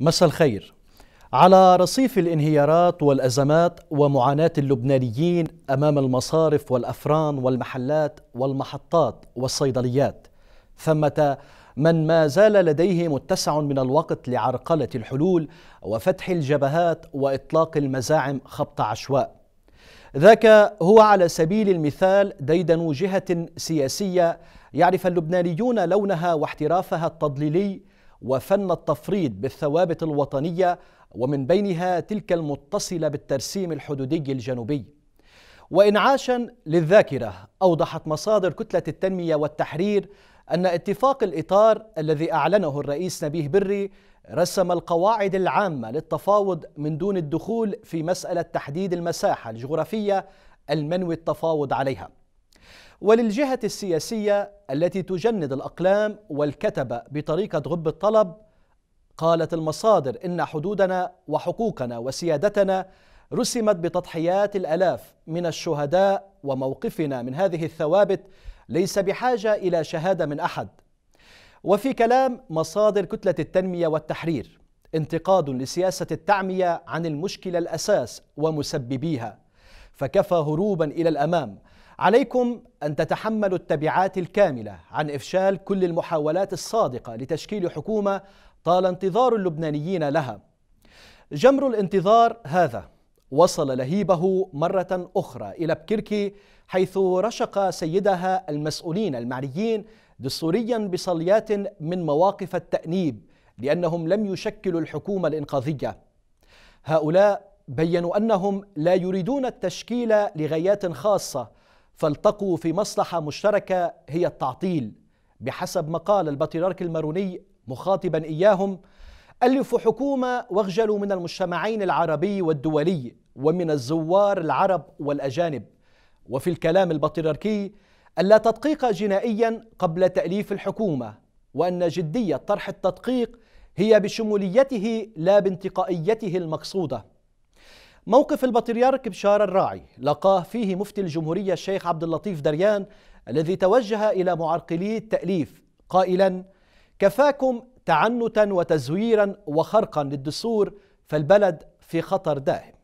مساء الخير على رصيف الانهيارات والازمات ومعاناه اللبنانيين امام المصارف والافران والمحلات والمحطات والصيدليات ثمه من ما زال لديه متسع من الوقت لعرقله الحلول وفتح الجبهات واطلاق المزاعم خبط عشواء ذاك هو على سبيل المثال ديدن جهه سياسيه يعرف اللبنانيون لونها واحترافها التضليلي وفن التفريد بالثوابت الوطنية ومن بينها تلك المتصلة بالترسيم الحدودي الجنوبي وإنعاشا للذاكرة أوضحت مصادر كتلة التنمية والتحرير أن اتفاق الإطار الذي أعلنه الرئيس نبيه بري رسم القواعد العامة للتفاوض من دون الدخول في مسألة تحديد المساحة الجغرافية المنوي التفاوض عليها وللجهة السياسية التي تجند الأقلام والكتبة بطريقة غب الطلب قالت المصادر إن حدودنا وحقوقنا وسيادتنا رسمت بتضحيات الألاف من الشهداء وموقفنا من هذه الثوابت ليس بحاجة إلى شهادة من أحد وفي كلام مصادر كتلة التنمية والتحرير انتقاد لسياسة التعمية عن المشكلة الأساس ومسببيها فكفى هروبا إلى الأمام عليكم أن تتحملوا التبعات الكاملة عن إفشال كل المحاولات الصادقة لتشكيل حكومة طال انتظار اللبنانيين لها. جمر الانتظار هذا وصل لهيبه مرة أخرى إلى بكركي حيث رشق سيدها المسؤولين المعنيين دستوريا بصليات من مواقف التأنيب لأنهم لم يشكلوا الحكومة الإنقاذية. هؤلاء بينوا أنهم لا يريدون التشكيل لغايات خاصة فالتقوا في مصلحة مشتركة هي التعطيل بحسب ما قال البطريرك الماروني مخاطبا إياهم ألفوا حكومة واخجلوا من المجتمعين العربي والدولي ومن الزوار العرب والأجانب وفي الكلام البطريركي ألا تدقيق جنائيا قبل تأليف الحكومة وأن جدية طرح التدقيق هي بشموليته لا بانتقائيته المقصوده موقف البطريرك بشار الراعي لقاه فيه مفتي الجمهورية الشيخ عبد اللطيف دريان الذي توجه إلى معرقلي التأليف قائلا كفاكم تعنتا وتزويرا وخرقا للدستور فالبلد في خطر داهم